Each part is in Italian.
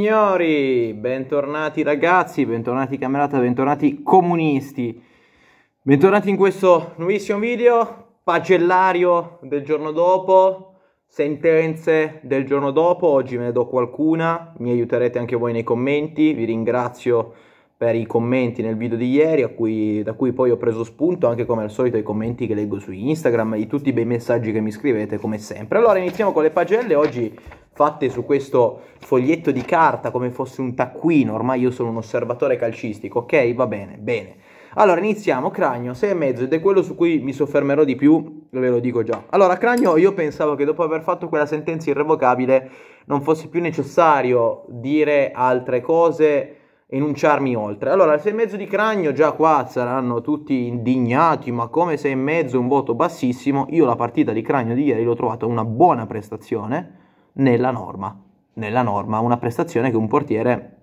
Signori, bentornati ragazzi, bentornati camerata, bentornati comunisti, bentornati in questo nuovissimo video, pagellario del giorno dopo, sentenze del giorno dopo, oggi ve ne do qualcuna, mi aiuterete anche voi nei commenti, vi ringrazio per i commenti nel video di ieri, cui, da cui poi ho preso spunto anche come al solito i commenti che leggo su Instagram e tutti i bei messaggi che mi scrivete come sempre. Allora iniziamo con le pagelle, oggi fatte su questo foglietto di carta come fosse un taccuino, ormai io sono un osservatore calcistico, ok? Va bene, bene. Allora iniziamo, Cragno e mezzo, ed è quello su cui mi soffermerò di più, ve lo dico già. Allora Cragno io pensavo che dopo aver fatto quella sentenza irrevocabile non fosse più necessario dire altre cose enunciarmi oltre. Allora, il mezzo di cranio già qua saranno tutti indignati, ma come mezzo un voto bassissimo, io la partita di cranio di ieri l'ho trovata una buona prestazione nella norma. Nella norma, una prestazione che un portiere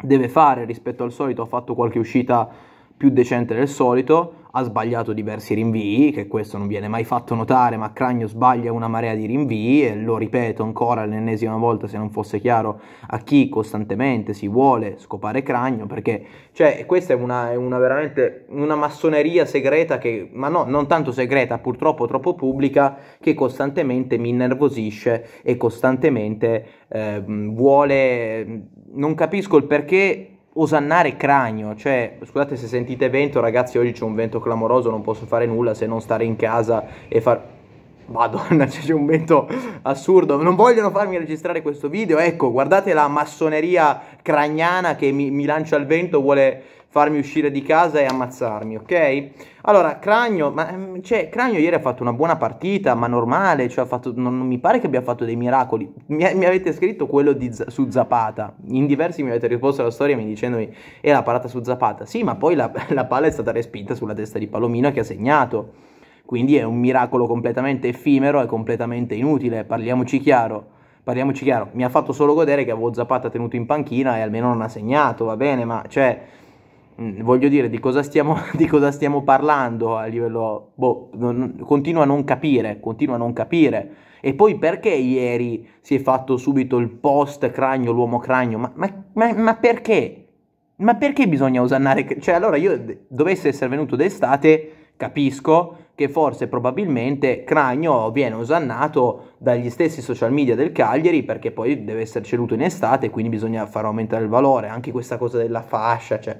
deve fare rispetto al solito, ha fatto qualche uscita più decente del solito, ha sbagliato diversi rinvii, che questo non viene mai fatto notare, ma Cragno sbaglia una marea di rinvii e lo ripeto ancora l'ennesima volta se non fosse chiaro a chi costantemente si vuole scopare Cragno, perché cioè, questa è una, è una veramente una massoneria segreta, che, ma no, non tanto segreta, purtroppo troppo pubblica, che costantemente mi innervosisce e costantemente eh, vuole... Non capisco il perché osannare cranio, cioè scusate se sentite vento ragazzi oggi c'è un vento clamoroso, non posso fare nulla se non stare in casa e far... Madonna, c'è un vento assurdo. Non vogliono farmi registrare questo video. Ecco, guardate la massoneria cragnana che mi, mi lancia al vento, vuole farmi uscire di casa e ammazzarmi, ok? Allora, Cragno, ma, mm, cioè, Cragno ieri ha fatto una buona partita, ma normale, cioè, ha fatto, non, non, mi pare che abbia fatto dei miracoli. Mi, mi avete scritto quello di, su Zapata, in diversi mi avete risposto alla storia mi dicendo è la parata su Zapata. Sì, ma poi la, la palla è stata respinta sulla testa di Palomino che ha segnato. Quindi è un miracolo completamente effimero e completamente inutile, parliamoci chiaro parliamoci chiaro, mi ha fatto solo godere che avevo Zapata tenuto in panchina e almeno non ha segnato, va bene, ma cioè Mm, voglio dire di cosa, stiamo, di cosa stiamo, parlando a livello... Boh, non, continuo a non capire, continua a non capire. E poi perché ieri si è fatto subito il post cranio, l'uomo cranio? Ma, ma, ma, ma perché? Ma perché bisogna usannare... Cioè allora io dovesse essere venuto d'estate, capisco che forse probabilmente Cragno viene osannato dagli stessi social media del Cagliari perché poi deve essere ceduto in estate, quindi bisogna far aumentare il valore, anche questa cosa della fascia, cioè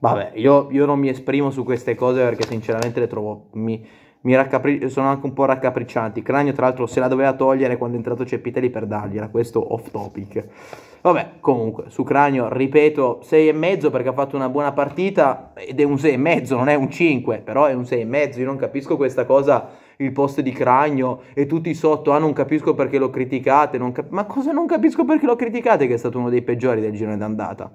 Vabbè, io, io, non mi esprimo su queste cose perché sinceramente le trovo... Mi, mi raccapri- sono anche un po' raccapriccianti. Cranio, tra l'altro, se la doveva togliere quando è entrato Ceppitelli per dargliela. Questo off topic. Vabbè, comunque, su Cranio, ripeto, 6,5 perché ha fatto una buona partita ed è un 6,5, non è un 5, però è un 6,5. Io non capisco questa cosa, il post di Cranio e tutti sotto, ah non capisco perché lo criticate, cap- ma cosa non capisco perché lo criticate che è stato uno dei peggiori del girone d'andata?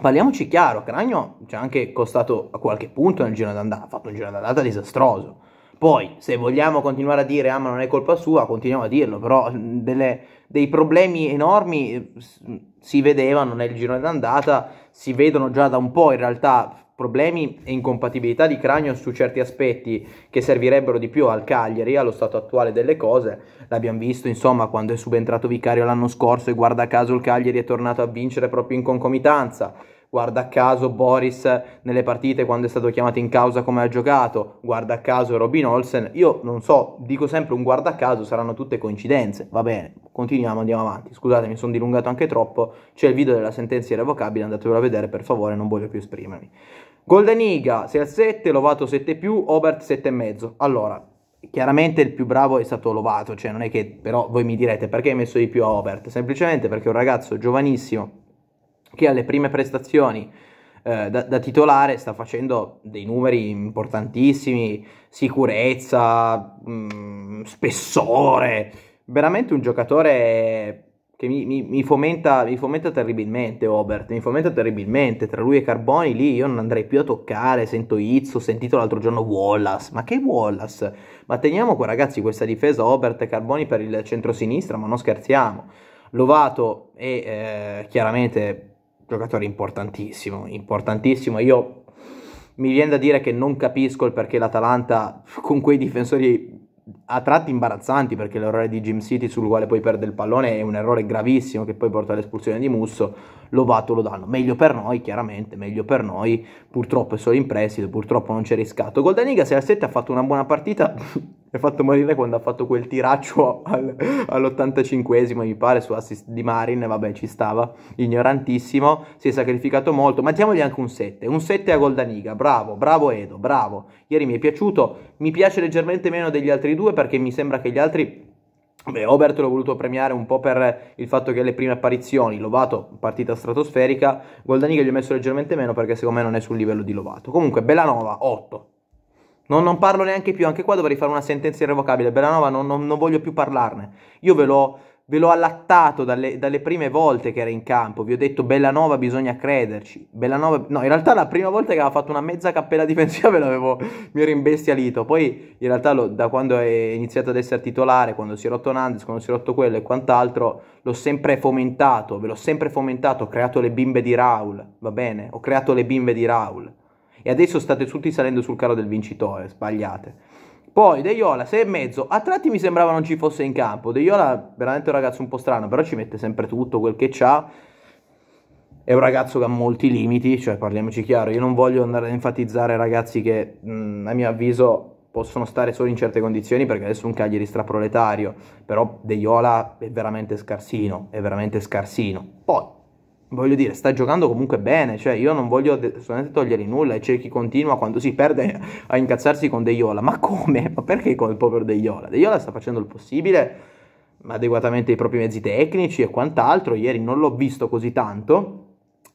Parliamoci chiaro, Cragno ci ha anche costato a qualche punto nel giro d'andata, ha fatto un giro d'andata disastroso. Poi, se vogliamo continuare a dire, ah ma non è colpa sua, continuiamo a dirlo, però mm, delle, dei problemi enormi mm, si vedevano nel giro d'andata, si vedono già da un po' in realtà problemi e incompatibilità di cranio su certi aspetti che servirebbero di più al Cagliari, allo stato attuale delle cose. L'abbiamo visto, insomma, quando è subentrato Vicario l'anno scorso e guarda caso il Cagliari è tornato a vincere proprio in concomitanza. Guarda caso Boris nelle partite quando è stato chiamato in causa come ha giocato, guarda caso Robin Olsen, io non so, dico sempre un guarda caso, saranno tutte coincidenze, va bene, continuiamo, andiamo avanti, scusate mi sono dilungato anche troppo, c'è il video della sentenza irrevocabile, andatevelo a vedere per favore, non voglio più esprimermi. Golden Iga 6 al 7, Lovato 7 più, Obert 7,5. Allora, chiaramente il più bravo è stato Lovato, cioè non è che però voi mi direte perché hai messo di più a Obert, semplicemente perché è un ragazzo giovanissimo che alle prime prestazioni eh, da, da, titolare sta facendo dei numeri importantissimi, sicurezza, mh, mm, spessore, veramente un giocatore che mi, mi, mi, fomenta, mi, fomenta, terribilmente Obert, mi fomenta terribilmente, tra lui e Carboni lì io non andrei più a toccare, sento Izzo, ho sentito l'altro giorno Wallace, ma che Wallace? Ma teniamo qua ragazzi questa difesa Obert e Carboni per il centro-sinistra, ma non scherziamo, Lovato è eh, chiaramente giocatore importantissimo, importantissimo, io mi viene da dire che non capisco il perché l'Atalanta con quei difensori a tratti imbarazzanti perché l'errore di Jim City sul quale poi perde il pallone è un errore gravissimo che poi porta all'espulsione di Musso, Lovato lo danno, meglio per noi chiaramente, meglio per noi, purtroppo è solo in prestito, purtroppo non c'è riscatto. Goldaniga se al 7 ha fatto una buona partita, mi ha fatto morire quando ha fatto quel tiraccio al, all'85esimo, mi pare, su assist di Marin, vabbè ci stava, ignorantissimo, si è sacrificato molto, ma diamogli anche un 7, un 7 a Goldaniga, bravo, bravo Edo, bravo, ieri mi è piaciuto, mi piace leggermente meno degli altri due perché mi sembra che gli altri Beh, Obert l'ho voluto premiare un po' per il fatto che le prime apparizioni, Lovato, partita stratosferica, Goldaniga gli ho messo leggermente meno perché secondo me non è sul livello di Lovato. Comunque, Belanova, 8. Non, non, parlo neanche più, anche qua dovrei fare una sentenza irrevocabile. Bellanova non, non, non voglio più parlarne. Io ve l'ho, ve l'ho allattato dalle, dalle, prime volte che era in campo. Vi ho detto Bellanova bisogna crederci. Bellanova, no, in realtà la prima volta che aveva fatto una mezza cappella difensiva ve l'avevo, mi ero imbestialito. Poi in realtà lo, da quando è iniziato ad essere titolare, quando si è rotto Nandes, quando si è rotto quello e quant'altro, l'ho sempre fomentato, ve l'ho sempre fomentato. Ho creato le bimbe di Raul, va bene? Ho creato le bimbe di Raul e adesso state tutti salendo sul carro del vincitore, sbagliate. Poi De Iola 6,5, a tratti mi sembrava non ci fosse in campo, De Iola veramente un ragazzo un po' strano, però ci mette sempre tutto quel che ha. È un ragazzo che ha molti limiti, cioè parliamoci chiaro, io non voglio andare ad enfatizzare ragazzi che mh, mm, a mio avviso possono stare solo in certe condizioni perché adesso un Cagliari straproletario, però De Iola è veramente scarsino, è veramente scarsino. Poi voglio dire, sta giocando comunque bene, cioè io non voglio assolutamente togliere nulla e Cerchi continua quando si perde a incazzarsi con Deiola, ma come? Ma perché con colpo per Deiola? Deiola sta facendo il possibile, adeguatamente i propri mezzi tecnici e quant'altro, ieri non l'ho visto così tanto,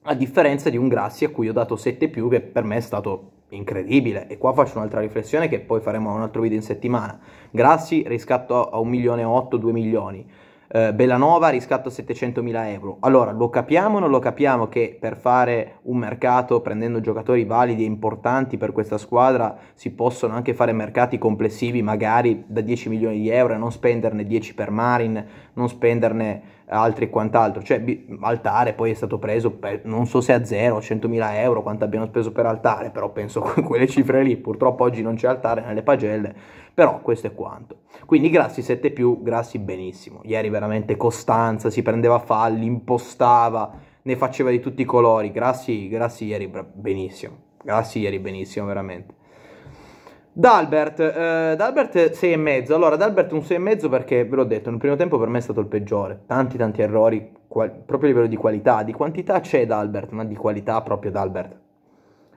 a differenza di un Grassi a cui ho dato 7 più che per me è stato incredibile e qua faccio un'altra riflessione che poi faremo un altro video in settimana. Grassi riscatto a 1 milione 8, 2 milioni eh, Bellanova riscatto 700.000 euro. Allora, lo capiamo o non lo capiamo che per fare un mercato prendendo giocatori validi e importanti per questa squadra si possono anche fare mercati complessivi magari da 10 milioni di euro e non spenderne 10 per Marin, non spenderne altri e quant'altro. Cioè, Altare poi è stato preso, per, non so se a zero, o 100.000 euro quanto abbiano speso per Altare, però penso con quelle cifre lì. Purtroppo oggi non c'è Altare nelle pagelle, però questo è quanto. Quindi Grassi 7 più, Grassi benissimo. Ieri veramente Costanza si prendeva falli, impostava, ne faceva di tutti i colori. Grassi, Grassi ieri benissimo. Grassi ieri benissimo, veramente. D'Albert, eh, D'Albert mezzo. Allora, D'Albert un 6 e mezzo perché, ve l'ho detto, nel primo tempo per me è stato il peggiore. Tanti, tanti errori, qual- proprio a livello di qualità. Di quantità c'è D'Albert, ma di qualità proprio D'Albert.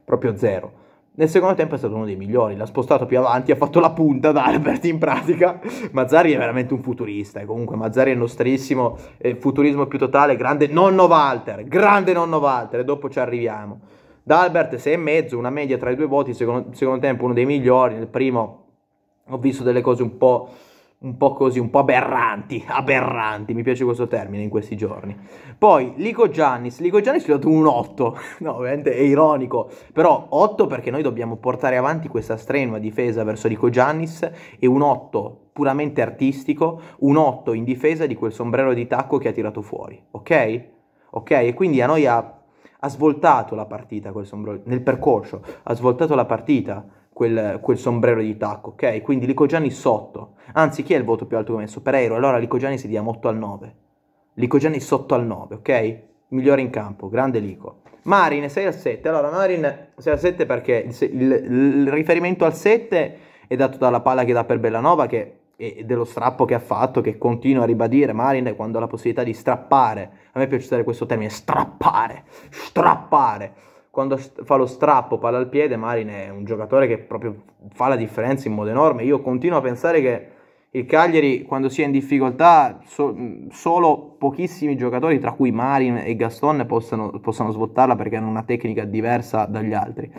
Proprio zero. Nel secondo tempo è stato uno dei migliori, l'ha spostato più avanti, ha fatto la punta Dalbert in pratica. Mazzari è veramente un futurista, e eh. comunque Mazzari è nostrissimo, è eh, futurismo più totale, grande nonno Walter, grande nonno Walter, e dopo ci arriviamo. D'Albert 6,5, una media tra i due voti, secondo, secondo tempo uno dei migliori, nel primo ho visto delle cose un po' un po' così, un po' aberranti, aberranti, mi piace questo termine in questi giorni. Poi Lico Giannis, Lico Giannis gli ho dato un 8, no ovviamente è ironico, però 8 perché noi dobbiamo portare avanti questa strenua difesa verso Lico Giannis e un 8 puramente artistico, un 8 in difesa di quel sombrero di tacco che ha tirato fuori, ok? Ok, e quindi a noi ha ha svoltato la partita quel sombrero, nel percorso, ha svoltato la partita quel, quel sombrero di tacco, ok? Quindi Lico Gianni sotto, anzi chi è il voto più alto che ho messo? Pereiro, allora Lico Gianni si diamo 8 al 9, Lico Gianni sotto al 9, ok? Migliore in campo, grande Lico. Marin 6 al 7, allora Marin 6 al 7 perché il, il, il riferimento al 7 è dato dalla palla che dà per Bellanova che e dello strappo che ha fatto, che continua a ribadire Marin quando ha la possibilità di strappare. A me piace usare questo termine, strappare, strappare. Quando fa lo strappo, palla al piede, Marin è un giocatore che proprio fa la differenza in modo enorme. Io continuo a pensare che il Cagliari, quando sia in difficoltà, so, solo pochissimi giocatori, tra cui Marin e Gaston, possano, possano svuotarla perché hanno una tecnica diversa dagli altri.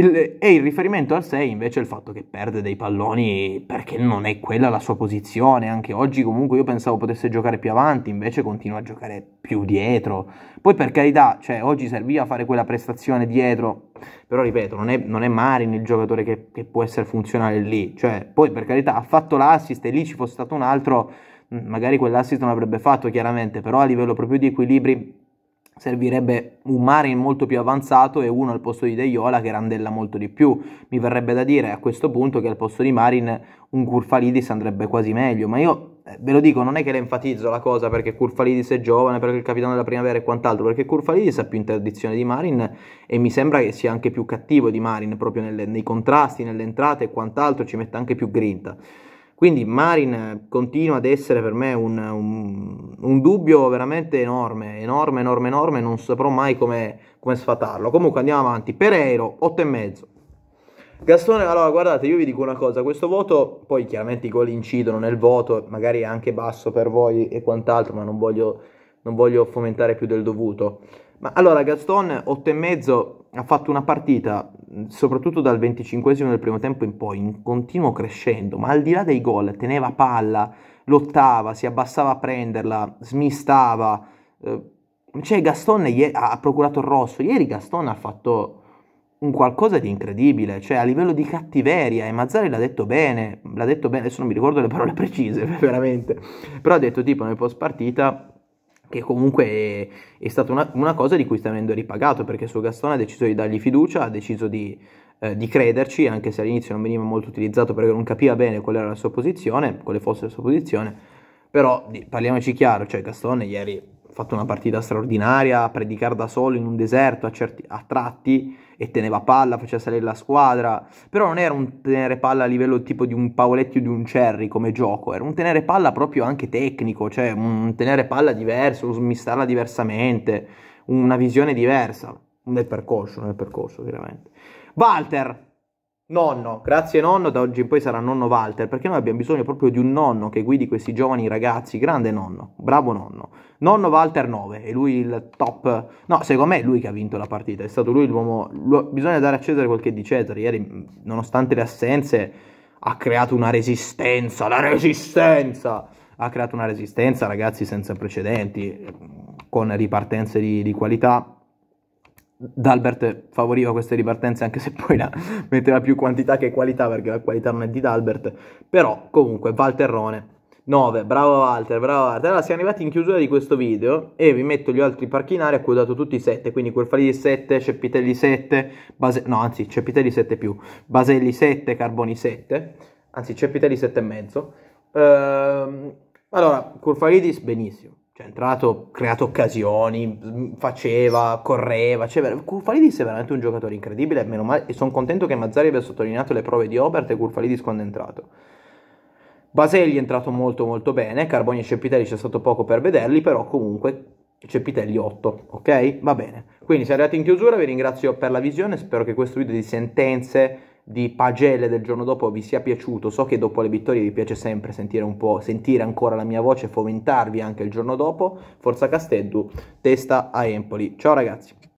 Il, e il riferimento al 6 invece è il fatto che perde dei palloni perché non è quella la sua posizione, anche oggi comunque io pensavo potesse giocare più avanti, invece continua a giocare più dietro. Poi per carità, cioè, oggi serviva a fare quella prestazione dietro, però ripeto, non è, non è Marin il giocatore che, che, può essere funzionale lì, cioè, poi per carità ha fatto l'assist e lì ci fosse stato un altro, magari quell'assist non avrebbe fatto chiaramente, però a livello proprio di equilibri servirebbe un Marin molto più avanzato e uno al posto di Deiola che randella molto di più. Mi verrebbe da dire a questo punto che al posto di Marin un Curfalidis andrebbe quasi meglio, ma io eh, ve lo dico, non è che le enfatizzo la cosa perché Curfalidis è giovane, perché il capitano della primavera e quant'altro, perché Curfalidis ha più interdizione di Marin e mi sembra che sia anche più cattivo di Marin proprio nelle, nei contrasti, nelle entrate e quant'altro, ci mette anche più grinta. Quindi Marin continua ad essere per me un, un, un dubbio veramente enorme, enorme, enorme, enorme, non saprò mai come, come sfatarlo. Comunque andiamo avanti, Pereiro mezzo. Gastone, allora guardate, io vi dico una cosa, questo voto, poi chiaramente i gol incidono nel voto, magari è anche basso per voi e quant'altro, ma non voglio, non voglio fomentare più del dovuto. Ma allora Gaston 8,5 ha fatto una partita, soprattutto dal 25 del primo tempo in poi, in continuo crescendo, ma al di là dei gol teneva palla, lottava, si abbassava a prenderla, smistava. Eh, cioè Gaston ha procurato il rosso, ieri Gaston ha fatto un qualcosa di incredibile, cioè a livello di cattiveria, e Mazzari l'ha detto bene, l'ha detto bene, adesso non mi ricordo le parole precise, veramente, però ha detto tipo nel post partita che comunque è, è stata una, una, cosa di cui sta venendo ripagato, perché suo Gastone ha deciso di dargli fiducia, ha deciso di, eh, di, crederci, anche se all'inizio non veniva molto utilizzato perché non capiva bene qual era la sua posizione, quale fosse la sua posizione, però parliamoci chiaro, cioè Gastone ieri fatto una partita straordinaria, a predicare da solo in un deserto a, certi, a tratti e teneva palla, faceva salire la squadra, però non era un tenere palla a livello tipo di un Paoletti o di un Cerri come gioco, era un tenere palla proprio anche tecnico, cioè un tenere palla diverso, smistarla diversamente, una visione diversa nel percorso, nel percorso veramente. Walter, Nonno, grazie nonno, da oggi in poi sarà nonno Walter, perché noi abbiamo bisogno proprio di un nonno che guidi questi giovani ragazzi, grande nonno, bravo nonno. Nonno Walter 9, è lui il top, no, secondo me è lui che ha vinto la partita, è stato lui l'uomo, bisogna dare a Cesare quel che di Cesare, ieri nonostante le assenze ha creato una resistenza, la resistenza, ha creato una resistenza ragazzi senza precedenti, con ripartenze di, di qualità D'Albert favoriva queste ripartenze anche se poi la metteva più quantità che qualità perché la qualità non è di D'Albert, però comunque Valterrone 9, bravo Walter, bravo Walter. Allora siamo arrivati in chiusura di questo video e vi metto gli altri parchinari a cui ho dato tutti i 7, quindi Corfalì 7, Cepitelli 7, Base... no anzi Cepitelli 7 più, Baselli 7, Carboni 7, anzi Ceppitelli 7,5. Ehm, allora, Curfalidis benissimo, cioè, è entrato, creato occasioni, faceva, correva. Cioè, Curfalidis è veramente un giocatore incredibile. Meno male, e sono contento che Mazzari abbia sottolineato le prove di Obert e Curfalidis quando è entrato. Baselli è entrato molto molto bene, Carboni e Cepitelli c'è stato poco per vederli, però comunque Cepitelli 8, ok? Va bene. Quindi siamo arrivati in chiusura, vi ringrazio per la visione, spero che questo video di sentenze di pagelle del giorno dopo vi sia piaciuto. So che dopo le vittorie vi piace sempre sentire un po', sentire ancora la mia voce, fomentarvi anche il giorno dopo. Forza Casteddu, testa a Empoli. Ciao ragazzi.